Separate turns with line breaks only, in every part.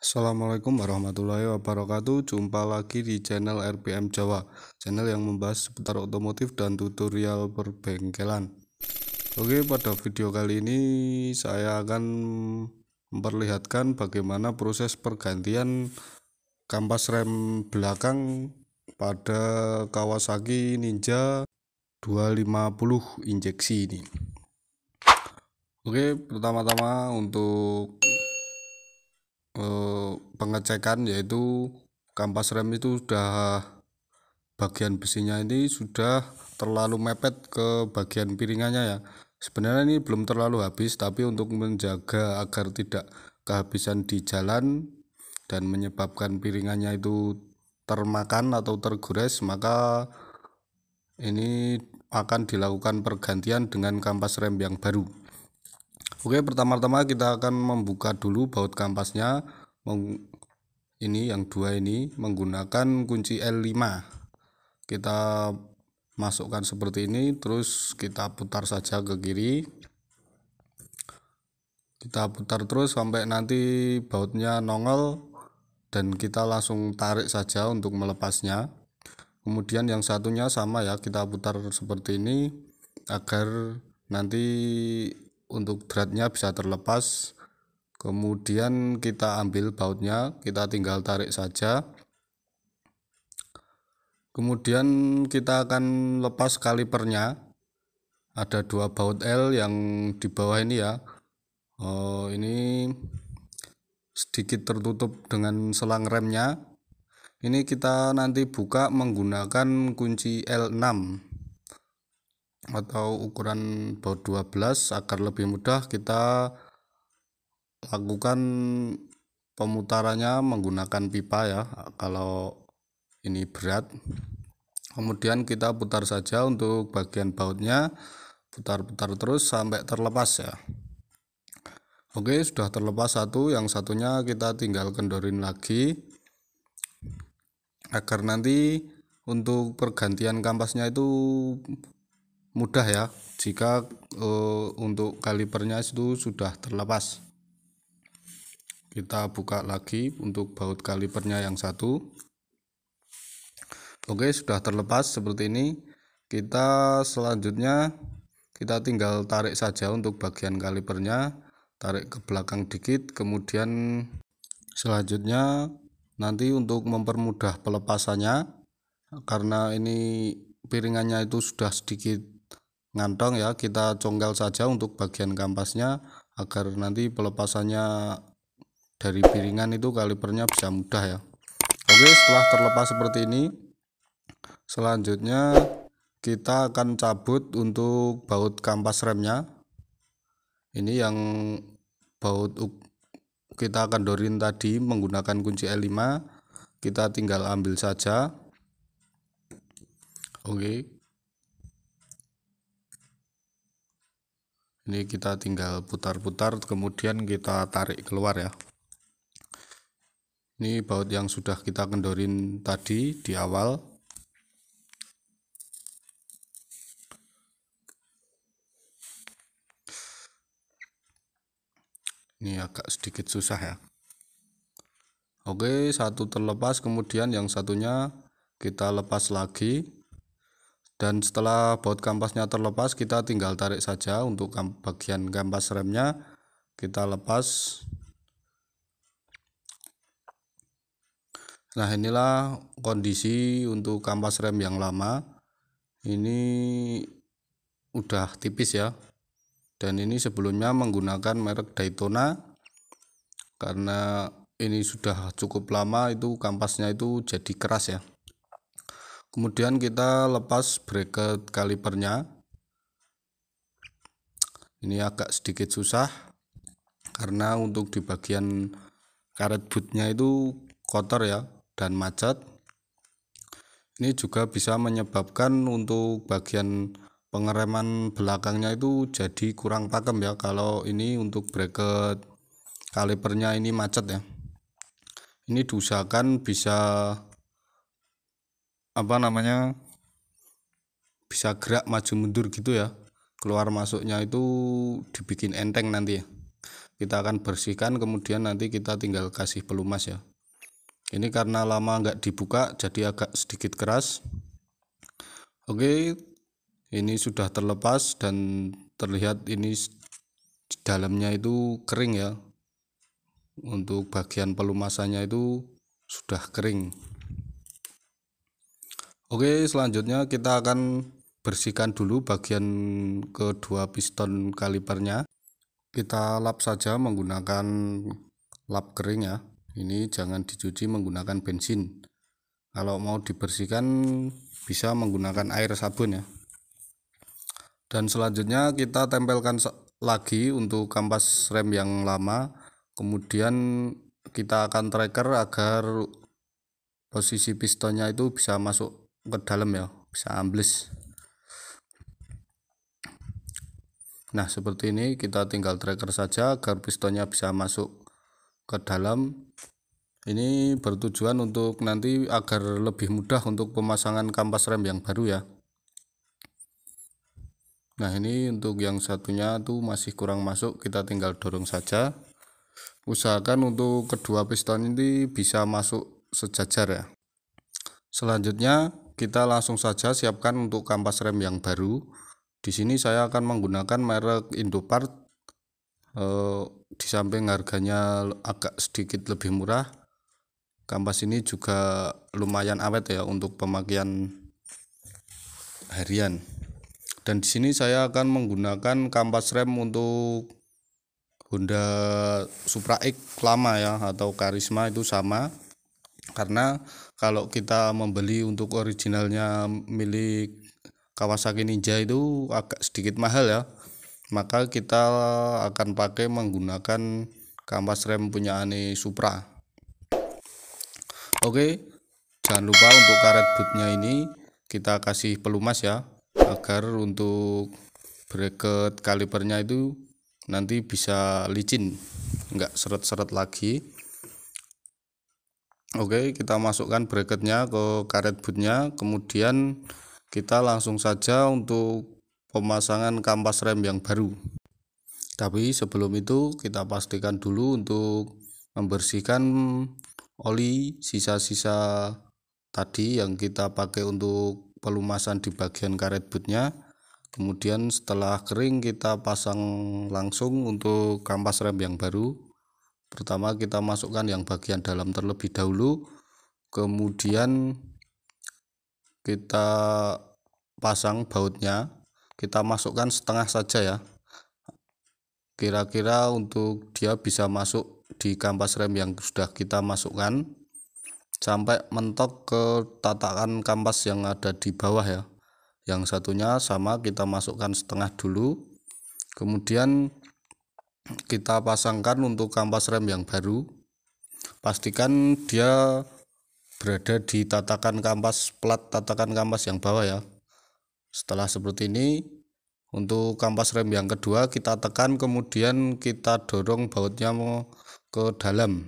Assalamualaikum warahmatullahi wabarakatuh Jumpa lagi di channel RPM Jawa Channel yang membahas seputar otomotif dan tutorial perbengkelan Oke pada video kali ini saya akan memperlihatkan bagaimana proses pergantian kampas rem belakang pada Kawasaki Ninja 250 injeksi ini Oke pertama-tama untuk Eh, pengecekan yaitu kampas rem itu sudah bagian besinya ini sudah terlalu mepet ke bagian piringannya ya sebenarnya ini belum terlalu habis tapi untuk menjaga agar tidak kehabisan di jalan dan menyebabkan piringannya itu termakan atau tergores maka ini akan dilakukan pergantian dengan kampas rem yang baru Oke, pertama-tama kita akan membuka dulu baut kampasnya. Ini yang dua ini menggunakan kunci L5. Kita masukkan seperti ini, terus kita putar saja ke kiri. Kita putar terus sampai nanti bautnya nongol dan kita langsung tarik saja untuk melepasnya. Kemudian yang satunya sama ya, kita putar seperti ini agar nanti untuk dratnya bisa terlepas kemudian kita ambil bautnya kita tinggal tarik saja kemudian kita akan lepas kalipernya ada dua baut L yang di bawah ini ya oh, ini sedikit tertutup dengan selang remnya ini kita nanti buka menggunakan kunci L6 atau ukuran baut 12 agar lebih mudah kita lakukan pemutarannya menggunakan pipa ya kalau ini berat kemudian kita putar saja untuk bagian bautnya putar-putar terus sampai terlepas ya Oke sudah terlepas satu yang satunya kita tinggal kendorin lagi agar nanti untuk pergantian kampasnya itu mudah ya jika uh, untuk kalipernya itu sudah terlepas kita buka lagi untuk baut kalipernya yang satu oke sudah terlepas seperti ini kita selanjutnya kita tinggal tarik saja untuk bagian kalipernya tarik ke belakang dikit kemudian selanjutnya nanti untuk mempermudah pelepasannya karena ini piringannya itu sudah sedikit ngantong ya kita congkel saja untuk bagian kampasnya agar nanti pelepasannya dari piringan itu kalipernya bisa mudah ya oke setelah terlepas seperti ini selanjutnya kita akan cabut untuk baut kampas remnya ini yang baut kita akan dorin tadi menggunakan kunci L5 kita tinggal ambil saja oke ini kita tinggal putar-putar kemudian kita tarik keluar ya ini baut yang sudah kita kendorin tadi di awal ini agak sedikit susah ya oke satu terlepas kemudian yang satunya kita lepas lagi dan setelah baut kampasnya terlepas, kita tinggal tarik saja untuk bagian kampas remnya. Kita lepas. Nah, inilah kondisi untuk kampas rem yang lama. Ini udah tipis ya. Dan ini sebelumnya menggunakan merek Daytona. Karena ini sudah cukup lama itu kampasnya itu jadi keras ya kemudian kita lepas bracket kalipernya ini agak sedikit susah karena untuk di bagian karet bootnya itu kotor ya dan macet ini juga bisa menyebabkan untuk bagian pengereman belakangnya itu jadi kurang pakem ya kalau ini untuk bracket kalipernya ini macet ya ini diusahakan bisa apa namanya bisa gerak maju mundur gitu ya keluar masuknya itu dibikin enteng nanti ya kita akan bersihkan kemudian nanti kita tinggal kasih pelumas ya ini karena lama nggak dibuka jadi agak sedikit keras oke ini sudah terlepas dan terlihat ini di dalamnya itu kering ya untuk bagian pelumasannya itu sudah kering Oke, selanjutnya kita akan bersihkan dulu bagian kedua piston kalipernya. Kita lap saja menggunakan lap kering ya. Ini jangan dicuci menggunakan bensin. Kalau mau dibersihkan bisa menggunakan air sabun ya. Dan selanjutnya kita tempelkan lagi untuk kampas rem yang lama. Kemudian kita akan tracker agar posisi pistonnya itu bisa masuk ke dalam ya bisa ambles nah seperti ini kita tinggal tracker saja agar pistonnya bisa masuk ke dalam ini bertujuan untuk nanti agar lebih mudah untuk pemasangan kampas rem yang baru ya nah ini untuk yang satunya tuh masih kurang masuk kita tinggal dorong saja usahakan untuk kedua piston ini bisa masuk sejajar ya selanjutnya kita langsung saja siapkan untuk kampas rem yang baru. Di sini saya akan menggunakan merek Indopart. E, di samping harganya agak sedikit lebih murah, kampas ini juga lumayan awet ya untuk pemakaian harian. Dan di sini saya akan menggunakan kampas rem untuk Honda Supra X lama ya atau Karisma itu sama karena kalau kita membeli untuk originalnya milik Kawasaki Ninja itu agak sedikit mahal ya maka kita akan pakai menggunakan kampas rem punya Ani Supra oke jangan lupa untuk karet bootnya ini kita kasih pelumas ya agar untuk bracket kalipernya itu nanti bisa licin nggak seret-seret lagi Oke, kita masukkan bracketnya ke karet bootnya, kemudian kita langsung saja untuk pemasangan kampas rem yang baru. Tapi sebelum itu kita pastikan dulu untuk membersihkan oli sisa-sisa tadi yang kita pakai untuk pelumasan di bagian karet bootnya kemudian setelah kering kita pasang langsung untuk kampas rem yang baru pertama kita masukkan yang bagian dalam terlebih dahulu kemudian kita pasang bautnya kita masukkan setengah saja ya kira-kira untuk dia bisa masuk di kampas rem yang sudah kita masukkan sampai mentok ke tatakan kampas yang ada di bawah ya yang satunya sama kita masukkan setengah dulu kemudian kita pasangkan untuk kampas rem yang baru pastikan dia berada di tatakan kampas plat tatakan kampas yang bawah ya setelah seperti ini untuk kampas rem yang kedua kita tekan kemudian kita dorong bautnya ke dalam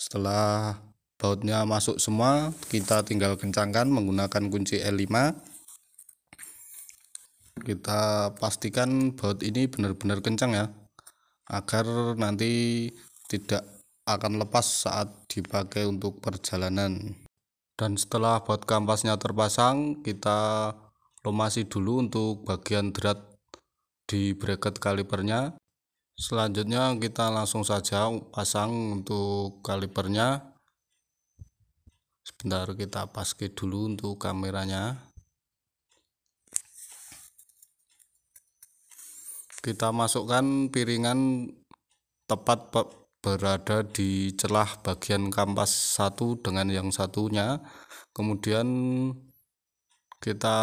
setelah bautnya masuk semua kita tinggal kencangkan menggunakan kunci L5 kita pastikan baut ini benar-benar kencang ya agar nanti tidak akan lepas saat dipakai untuk perjalanan dan setelah baut kampasnya terpasang kita lomasi dulu untuk bagian drat di bracket kalipernya selanjutnya kita langsung saja pasang untuk kalipernya sebentar kita paske dulu untuk kameranya kita masukkan piringan tepat berada di celah bagian kampas satu dengan yang satunya kemudian kita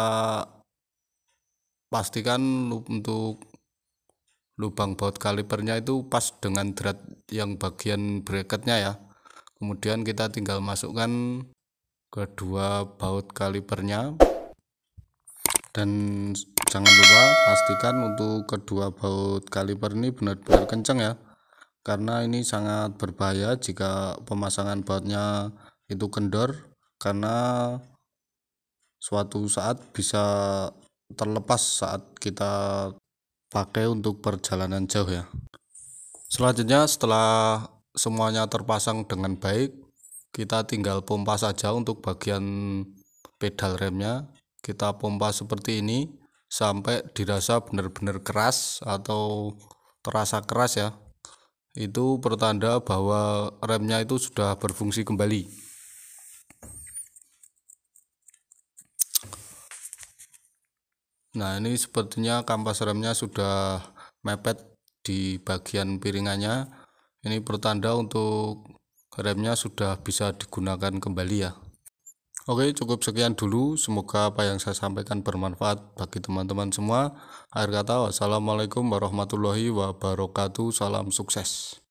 pastikan untuk lubang baut kalipernya itu pas dengan drat yang bagian bracketnya ya kemudian kita tinggal masukkan kedua baut kalipernya dan jangan lupa pastikan untuk kedua baut kaliper ini benar-benar kencang ya karena ini sangat berbahaya jika pemasangan bautnya itu kendor karena suatu saat bisa terlepas saat kita pakai untuk perjalanan jauh ya selanjutnya setelah semuanya terpasang dengan baik kita tinggal pompa saja untuk bagian pedal remnya kita pompa seperti ini sampai dirasa benar-benar keras atau terasa keras ya itu pertanda bahwa remnya itu sudah berfungsi kembali nah ini sepertinya kampas remnya sudah mepet di bagian piringannya ini pertanda untuk remnya sudah bisa digunakan kembali ya Oke, cukup sekian dulu. Semoga apa yang saya sampaikan bermanfaat bagi teman-teman semua. Akhir kata, wassalamualaikum warahmatullahi wabarakatuh. Salam sukses.